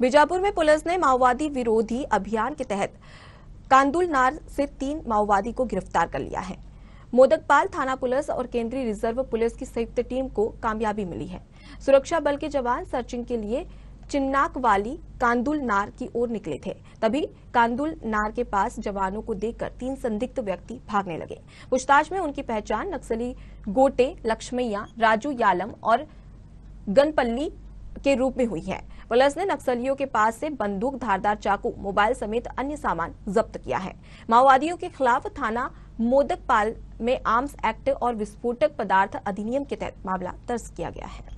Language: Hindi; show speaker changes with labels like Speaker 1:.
Speaker 1: बीजापुर में पुलिस ने माओवादी विरोधी अभियान के तहत कांदुलनार से तीन माओवादी को गिरफ्तार कर लिया है मोदकपाल थाना पुलिस और केंद्रीय रिजर्व पुलिस की संयुक्त टीम को कामयाबी मिली है सुरक्षा बल के जवान सर्चिंग के लिए चिन्नाक वाली कांदुल नार की ओर निकले थे तभी कांदुल नार के पास जवानों को देखकर तीन संदिग्ध व्यक्ति भागने लगे पूछताछ में उनकी पहचान नक्सली गोटे लक्ष्मैया राजू यालम और गनपल्ली के रूप में हुई है पुलिस ने नक्सलियों के पास से बंदूक धारदार चाकू मोबाइल समेत अन्य सामान जब्त किया है माओवादियों के खिलाफ थाना मोदकपाल में आर्म्स एक्ट और विस्फोटक पदार्थ अधिनियम के तहत मामला दर्ज किया गया है